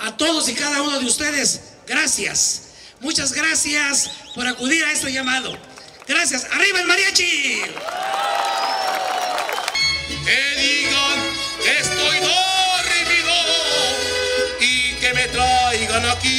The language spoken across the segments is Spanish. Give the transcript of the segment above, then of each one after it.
A todos y cada uno de ustedes, gracias. Muchas gracias por acudir a este llamado. Gracias. ¡Arriba el mariachi! estoy y que me traigan aquí.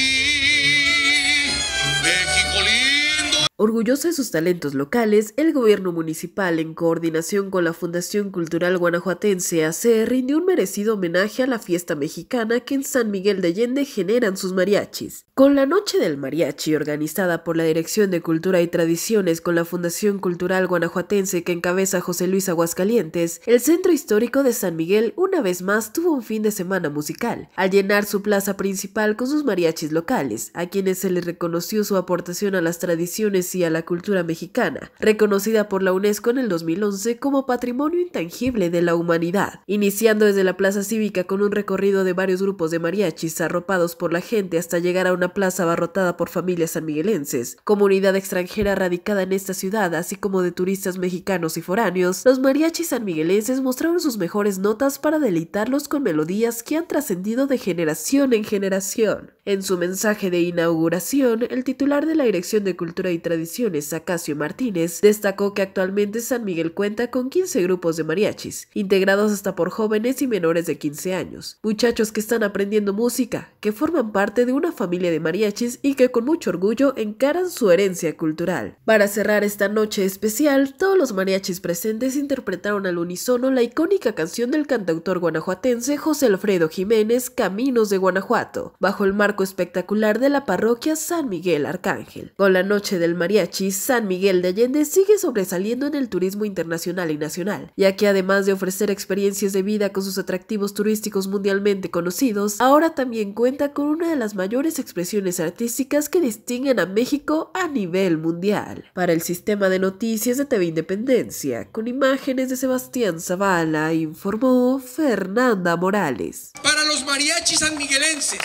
Orgulloso de sus talentos locales, el gobierno municipal, en coordinación con la Fundación Cultural Guanajuatense AC, rindió un merecido homenaje a la fiesta mexicana que en San Miguel de Allende generan sus mariachis. Con la Noche del Mariachi, organizada por la Dirección de Cultura y Tradiciones con la Fundación Cultural Guanajuatense que encabeza José Luis Aguascalientes, el Centro Histórico de San Miguel una vez más tuvo un fin de semana musical, al llenar su plaza principal con sus mariachis locales, a quienes se les reconoció su aportación a las tradiciones y a la cultura mexicana, reconocida por la UNESCO en el 2011 como Patrimonio Intangible de la Humanidad, iniciando desde la Plaza Cívica con un recorrido de varios grupos de mariachis arropados por la gente hasta llegar a una plaza abarrotada por familias sanmiguelenses, comunidad extranjera radicada en esta ciudad, así como de turistas mexicanos y foráneos, los mariachis sanmiguelenses mostraron sus mejores notas para deleitarlos con melodías que han trascendido de generación en generación. En su mensaje de inauguración, el titular de la Dirección de Cultura y Tradiciones, Acacio Martínez, destacó que actualmente San Miguel cuenta con 15 grupos de mariachis, integrados hasta por jóvenes y menores de 15 años, muchachos que están aprendiendo música, que forman parte de una familia de mariachis y que con mucho orgullo encaran su herencia cultural. Para cerrar esta noche especial, todos los mariachis presentes interpretaron al unísono la icónica canción del cantautor guanajuatense José Alfredo Jiménez, Caminos de Guanajuato, bajo el marco espectacular de la parroquia San Miguel Arcángel. Con la noche del mariachi, San Miguel de Allende sigue sobresaliendo en el turismo internacional y nacional, ya que además de ofrecer experiencias de vida con sus atractivos turísticos mundialmente conocidos, ahora también cuenta con una de las mayores expresiones artísticas que distinguen a México a nivel mundial. Para el sistema de noticias de TV Independencia, con imágenes de Sebastián Zavala, informó Fernanda Morales. Para los mariachis sanmiguelenses.